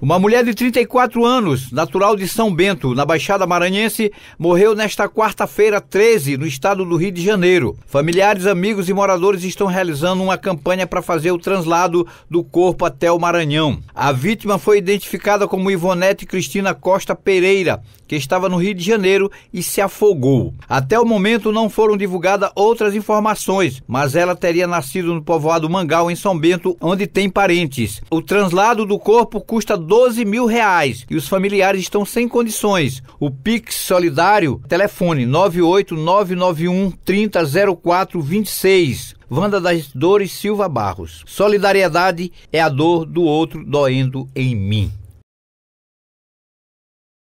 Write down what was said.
Uma mulher de 34 anos, natural de São Bento, na Baixada Maranhense, morreu nesta quarta-feira 13, no estado do Rio de Janeiro. Familiares, amigos e moradores estão realizando uma campanha para fazer o translado do corpo até o Maranhão. A vítima foi identificada como Ivonete Cristina Costa Pereira, que estava no Rio de Janeiro e se afogou. Até o momento não foram divulgadas outras informações, mas ela teria nascido no povoado Mangal, em São Bento, onde tem parentes. O translado do corpo custa 12 mil reais e os familiares estão sem condições. O Pix Solidário, telefone 98991 300426. Vanda das Dores Silva Barros. Solidariedade é a dor do outro doendo em mim.